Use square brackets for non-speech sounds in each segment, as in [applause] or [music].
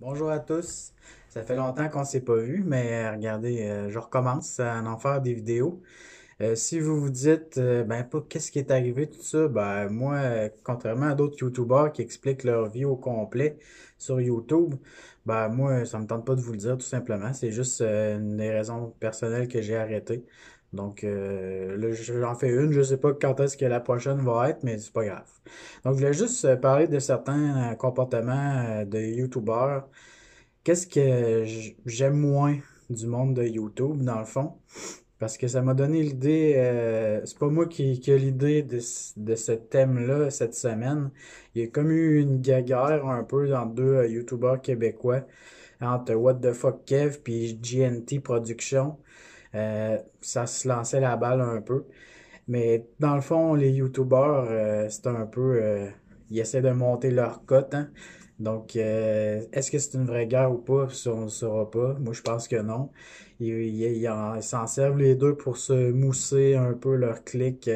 Bonjour à tous. Ça fait longtemps qu'on ne s'est pas vu, mais euh, regardez, euh, je recommence à en faire des vidéos. Euh, si vous vous dites, ben, qu'est-ce qui est arrivé, tout ça, ben, moi, contrairement à d'autres YouTubers qui expliquent leur vie au complet sur YouTube, ben, moi, ça me tente pas de vous le dire, tout simplement. C'est juste une des raisons personnelles que j'ai arrêté. Donc euh, là, j'en fais une, je sais pas quand est-ce que la prochaine va être, mais c'est pas grave. Donc je voulais juste euh, parler de certains euh, comportements euh, de YouTubeurs. Qu'est-ce que j'aime moins du monde de YouTube, dans le fond? Parce que ça m'a donné l'idée, euh, c'est pas moi qui, ai l'idée de, ce thème-là cette semaine. Il y a comme eu une guerre un peu entre deux YouTubeurs québécois entre What the fuck Kev puis GNT Productions. Euh, ça se lançait la balle un peu. Mais dans le fond, les YouTubers, euh, c'est un peu. Euh, ils essaient de monter leur cote. Hein. Donc, est-ce que c'est une vraie guerre ou pas? on ne saura pas. Moi, je pense que non. Ils, s'en servent les deux pour se mousser un peu leur clic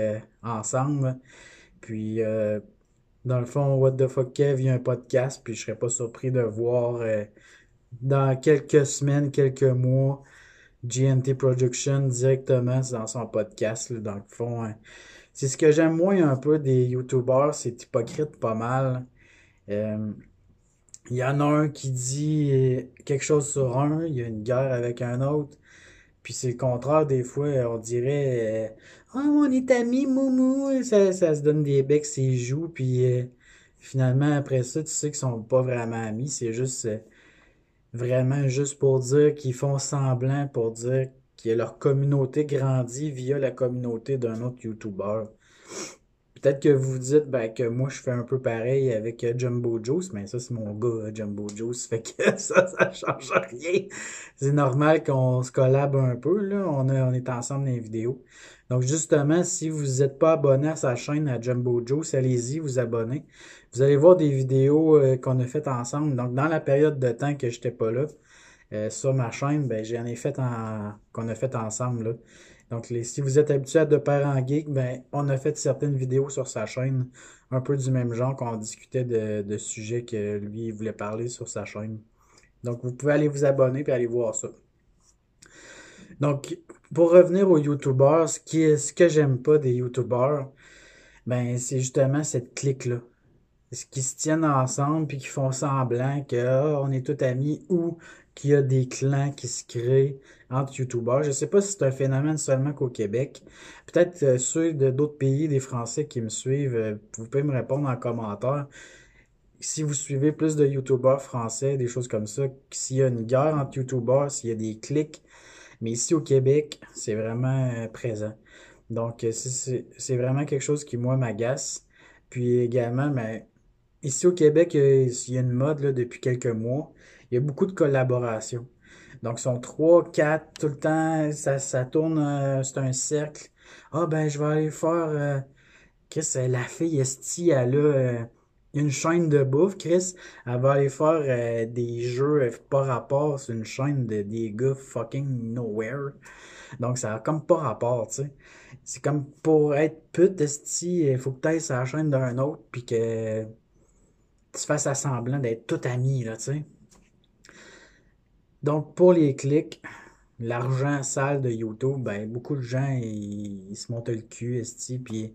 ensemble. Puis, dans le fond, What the fuck Kev, il y a un podcast. Puis, je serais pas surpris de voir dans quelques semaines, quelques mois, GNT Production directement dans son podcast. Là, dans le fond, hein. c'est ce que j'aime moins un peu des YouTubers, c'est hypocrite pas mal. Euh, il y en a un qui dit quelque chose sur un, il y a une guerre avec un autre. Puis c'est le contraire, des fois, on dirait oh, euh, ah, on est amis, moumou! Ça, ça se donne des becs, c'est joue, puis euh, finalement, après ça, tu sais qu'ils sont pas vraiment amis, c'est juste vraiment juste pour dire qu'ils font semblant pour dire que leur communauté grandit via la communauté d'un autre YouTuber. Peut-être que vous dites ben, que moi, je fais un peu pareil avec euh, Jumbo Joe's, mais ça, c'est mon gars, euh, Jumbo Joe's, [laughs] fait que ça, ça change rien. C'est normal qu'on se collab un peu, là. On, est ensemble dans les vidéos. Donc, justement, si vous n'êtes pas abonné à sa chaîne, à Jumbo Joe's, allez-y, vous abonnez. Vous allez voir des vidéos euh, qu'on a faites ensemble. Donc, dans la période de temps que j'étais pas là, euh, sur ma chaîne, ben, j'en ai fait qu'on a fait ensemble. Donc, si vous êtes habitué à De en Geek, ben, on a fait certaines vidéos sur sa chaîne, un peu du même genre, qu'on discutait de, sujets que lui voulait parler sur sa chaîne. Donc, vous pouvez aller vous abonner et aller voir ça. Donc, pour revenir aux YouTubers, ce, qui ce que j'aime pas des YouTubers, ben, c'est justement cette clique-là. Ce qui se tiennent ensemble puis qui font semblant qu'on ah, est tous amis ou qu'il y a des clans qui se créent entre YouTubeurs. Je ne sais pas si c'est un phénomène seulement qu'au Québec. Peut-être euh, ceux de d'autres pays, des Français qui me suivent, euh, vous pouvez me répondre en commentaire. Si vous suivez plus de YouTubeurs français, des choses comme ça, s'il y a une guerre entre YouTubeurs, s'il y a des clics. Mais ici au Québec, c'est vraiment euh, présent. Donc, c'est vraiment quelque chose qui, moi, m'agace. Puis également, mais ben, ici au Québec, il y a une mode depuis quelques mois il y a beaucoup de collaborations. Donc, ils sont trois, quatre, tout le temps, ça, tourne, euh, c'est un cercle. Ah, ben, je vais aller faire. Euh, Chris, euh, la fille Esti, elle a une chaîne de bouffe. Chris, elle va aller faire des jeux pas rapport c'est une chaîne de des gars fucking nowhere. Donc, ça a comme pas rapport, tu sais. C'est comme pour être pute, Esti, il faut que tu ailles sur chaîne d'un autre, puis que tu fasses à semblant d'être tout ami, là, tu sais. Donc, pour les clics, l'argent sale de YouTube, ben, beaucoup de gens, ils, se montent le cul, esti, puis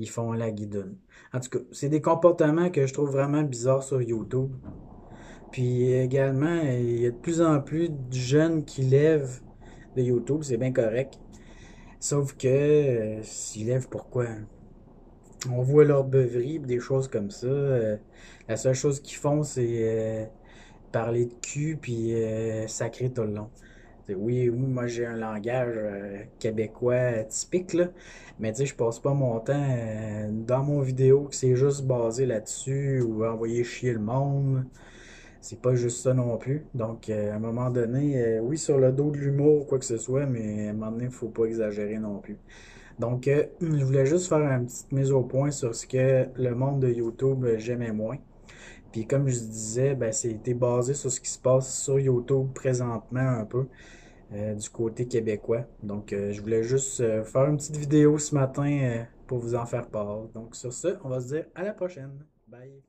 ils font la guidoune. En tout cas, c'est des comportements que je trouve vraiment bizarres sur YouTube. Puis également, il y a de plus en plus de jeunes qui lèvent de YouTube, c'est bien correct. Sauf que euh, s'ils lèvent pourquoi? On voit leur beuverie, des choses comme ça. Euh, la seule chose qu'ils font, c'est euh, parler de cul puis euh, sacré tout le long. Oui, moi j'ai un langage euh, québécois typique, là, mais tu je passe pas mon temps euh, dans mon vidéo que c'est juste basé là-dessus ou envoyer chier le monde. C'est pas juste ça non plus. Donc, à un moment donné, oui, sur le dos de l'humour ou quoi que ce soit, mais à un moment donné, faut pas exagérer non plus. Donc, je voulais juste faire une petite mise au point sur ce que le monde de YouTube j'aimais moins. Puis comme je disais, ben, c'était basé sur ce qui se passe sur YouTube présentement un peu. Euh, du côté québécois. Donc, euh, je voulais juste euh, faire une petite vidéo ce matin pour vous en faire part. Donc, sur ce, on va se dire à la prochaine. Bye.